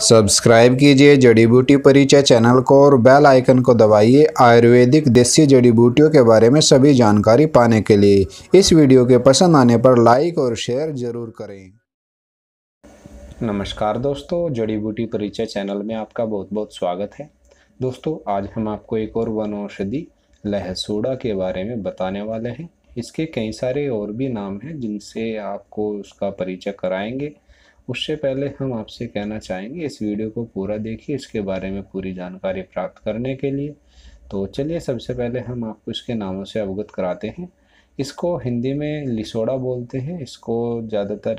subscribe कीजिए जड़ी बूटी परिचय चैनल को और बेल आइकन को दबाइए आयुर्वेदिक देसी जड़ी बूटियों के बारे में सभी जानकारी पाने के लिए इस वीडियो के पसंद आने पर लाइक और शेयर ज़रूर करें नमस्कार दोस्तों जड़ी बूटी परिचय चैनल में आपका बहुत बहुत स्वागत है दोस्तों आज हम आपको एक और वन औषधि लहसूड़ा के बारे में बताने वाले हैं इसके कई सारे और भी नाम हैं जिनसे आपको उसका परिचय कराएंगे उससे पहले हम आपसे कहना चाहेंगे इस वीडियो को पूरा देखिए इसके बारे में पूरी जानकारी प्राप्त करने के लिए तो चलिए सबसे पहले हम आपको इसके नामों से अवगत कराते हैं इसको हिंदी में लिसोड़ा बोलते हैं इसको ज़्यादातर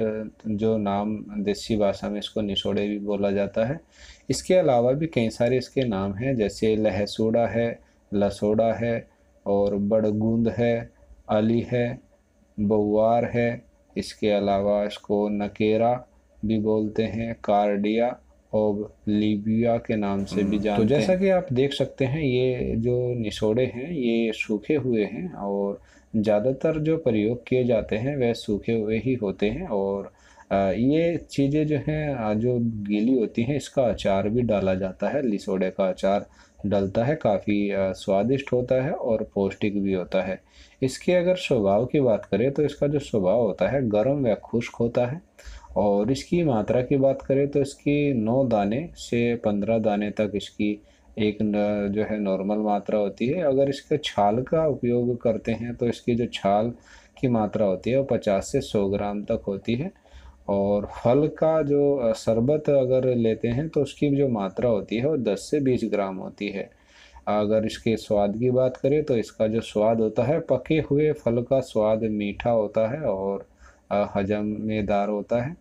जो नाम देसी भाषा में इसको निसोड़े भी बोला जाता है इसके अलावा भी कई सारे इसके नाम हैं जैसे लहसोड़ा है लसोड़ा है और बड़गूंद है अली है बवार है इसके अलावा इसको नकेरा भी बोलते हैं कार्डिया और लीबिया के नाम से भी हम्म, तो जानते तो जैसा कि आप देख सकते हैं ये जो निचोड़े हैं ये सूखे हुए हैं और ज़्यादातर जो प्रयोग किए जाते हैं वह सूखे हुए ही होते हैं और ये चीज़ें जो हैं जो गीली होती हैं इसका अचार भी डाला जाता है लिसोड़े का अचार डलता है काफ़ी स्वादिष्ट होता है और पौष्टिक भी होता है इसके अगर स्वभाव की बात करें तो इसका जो स्वभाव होता है गर्म व खुश्क होता है और इसकी मात्रा की बात करें तो इसकी नौ दाने से पंद्रह दाने तक इसकी एक जो है नॉर्मल मात्रा होती है अगर इसके छाल का उपयोग करते हैं तो इसकी जो छाल की मात्रा होती है वो पचास से सौ ग्राम तक होती है और फल का जो शरबत अगर लेते हैं तो उसकी जो मात्रा होती है वो दस से बीस ग्राम होती है अगर इसके स्वाद की बात करें तो इसका जो स्वाद होता है पके हुए फल का स्वाद मीठा होता है और हजमेदार होता है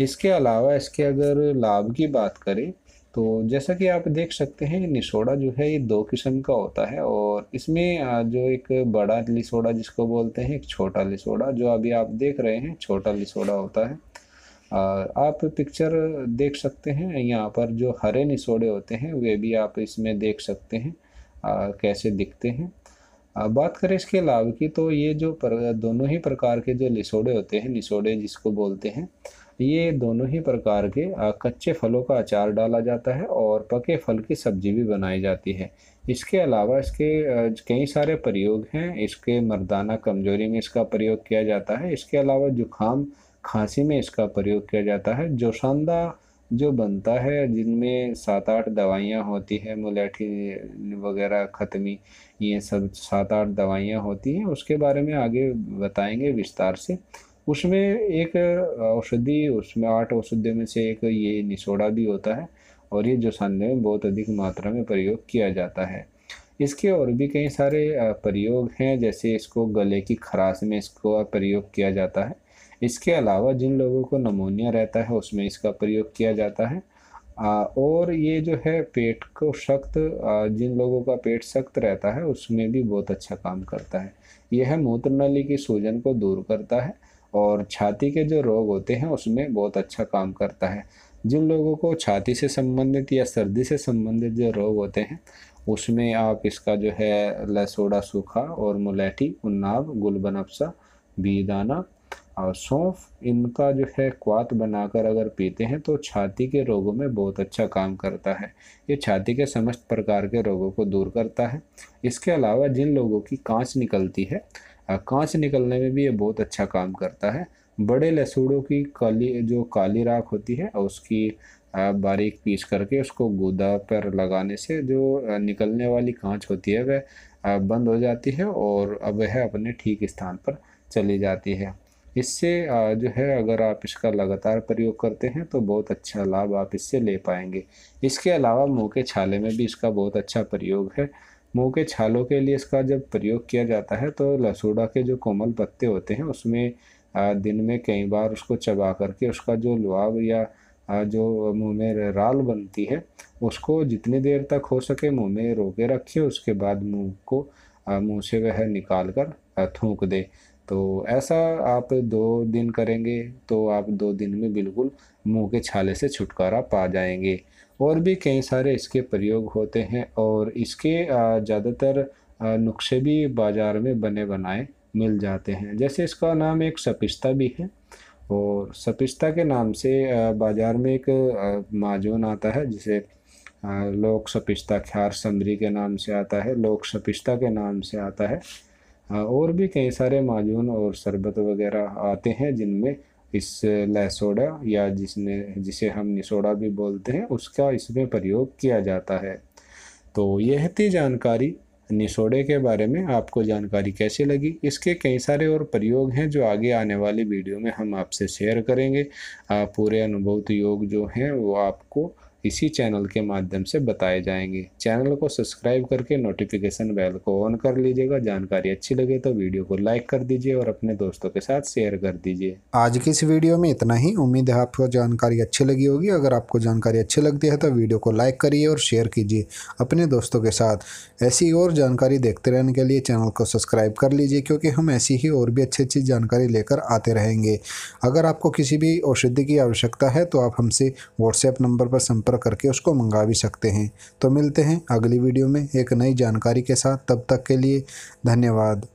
इसके अलावा इसके अगर लाभ की बात करें तो जैसा कि आप देख सकते हैं निसोड़ा जो है ये दो किस्म का होता है और इसमें जो एक बड़ा लिसोड़ा जिसको बोलते हैं एक छोटा लिसोड़ा जो अभी आप देख रहे हैं छोटा लिसोड़ा होता है आप पिक्चर देख सकते हैं यहाँ पर जो हरे निसोड़े होते हैं वे भी आप इसमें देख सकते हैं कैसे दिखते हैं अब बात करें इसके लाभ की तो ये जो पर, दोनों ही प्रकार के जो लिसोड़े होते हैं लिसोड़े जिसको बोलते हैं ये दोनों ही प्रकार के कच्चे फलों का अचार डाला जाता है और पके फल की सब्जी भी बनाई जाती है इसके अलावा इसके कई सारे प्रयोग हैं इसके मर्दाना कमजोरी में इसका प्रयोग किया जाता है इसके अलावा जुखाम खांसी में इसका प्रयोग किया जाता है जोशांदा जो बनता है जिनमें सात आठ दवाइयाँ होती है मुलेठी वगैरह खत्मी ये सब सात आठ दवाइयाँ होती हैं उसके बारे में आगे बताएंगे विस्तार से उसमें एक औषधि उसमें आठ औषधियों में से एक ये निशोड़ा भी होता है और ये जोसानवे में बहुत अधिक मात्रा में प्रयोग किया जाता है इसके और भी कई सारे प्रयोग हैं जैसे इसको गले की खराश में इसको प्रयोग किया जाता है इसके अलावा जिन लोगों को नमोनिया रहता है उसमें इसका प्रयोग किया जाता है और ये जो है पेट को सख्त जिन लोगों का पेट सख्त रहता है उसमें भी बहुत अच्छा काम करता है यह मूत्र नली की सूजन को दूर करता है और छाती के जो रोग होते हैं उसमें बहुत अच्छा काम करता है जिन लोगों को छाती से संबंधित या सर्दी से संबंधित जो रोग होते हैं उसमें आप इसका जो है लसोड़ा सूखा और मुलैठी उन्नाव गुलबनफसा बीदाना और सौंफ इनका जो है क्वात बनाकर अगर पीते हैं तो छाती के रोगों में बहुत अच्छा काम करता है ये छाती के समस्त प्रकार के रोगों को दूर करता है इसके अलावा जिन लोगों की कांच निकलती है कांच निकलने में भी ये बहुत अच्छा काम करता है बड़े लहसुड़ों की काली जो काली राख होती है उसकी बारीक पीस करके उसको गुदा पर लगाने से जो निकलने वाली कांच होती है वह बंद हो जाती है और अब वह अपने ठीक स्थान पर चली जाती है इससे जो है अगर आप इसका लगातार प्रयोग करते हैं तो बहुत अच्छा लाभ आप इससे ले पाएंगे इसके अलावा मुंह के छाले में भी इसका बहुत अच्छा प्रयोग है मुंह के छालों के लिए इसका जब प्रयोग किया जाता है तो लसूड़ा के जो कोमल पत्ते होते हैं उसमें दिन में कई बार उसको चबा करके उसका जो लुआब या जो मुंह में राल बनती है उसको जितनी देर तक हो सके मुंह में रोके रखिए उसके बाद मुंह को मुंह से वह निकाल कर थूक दे तो ऐसा आप दो दिन करेंगे तो आप दो दिन में बिल्कुल मुंह के छाले से छुटकारा पा जाएंगे और भी कई सारे इसके प्रयोग होते हैं और इसके ज़्यादातर नुस्खे भी बाज़ार में बने बनाए मिल जाते हैं जैसे इसका नाम एक सपिस्ता भी है और सपिस्ता के नाम से बाज़ार में एक माजून आता है जिसे लोक सपिस्ता ख्यार समरी के नाम से आता है लोक सपिस्ता के नाम से आता है हाँ, और भी कई सारे माजून और शरबत वगैरह आते हैं जिनमें इस लहसोडा या जिसने जिसे हम निसोडा भी बोलते हैं उसका इसमें प्रयोग किया जाता है तो यह थी जानकारी निसोडे के बारे में आपको जानकारी कैसे लगी इसके कई सारे और प्रयोग हैं जो आगे आने वाली वीडियो में हम आपसे शेयर करेंगे आप पूरे अनुभूत योग जो हैं वो आपको इसी चैनल के माध्यम से बताए जाएंगे चैनल को सब्सक्राइब करके नोटिफिकेशन बेल को ऑन कर लीजिएगा जानकारी अच्छी लगे तो वीडियो को लाइक कर दीजिए और अपने दोस्तों के साथ शेयर कर दीजिए आज की इस वीडियो में इतना ही उम्मीद है आपको जानकारी अच्छी लगी होगी अगर आपको जानकारी अच्छी लगती है तो वीडियो को लाइक करिए और शेयर कीजिए अपने दोस्तों के साथ ऐसी और जानकारी देखते रहने के लिए चैनल को सब्सक्राइब कर लीजिए क्योंकि हम ऐसी ही और भी अच्छी अच्छी जानकारी लेकर आते रहेंगे अगर आपको किसी भी औषधि की आवश्यकता है तो आप हमसे व्हाट्सएप नंबर पर संपर्क ऑर्डर करके उसको मंगा भी सकते हैं तो मिलते हैं अगली वीडियो में एक नई जानकारी के साथ तब तक के लिए धन्यवाद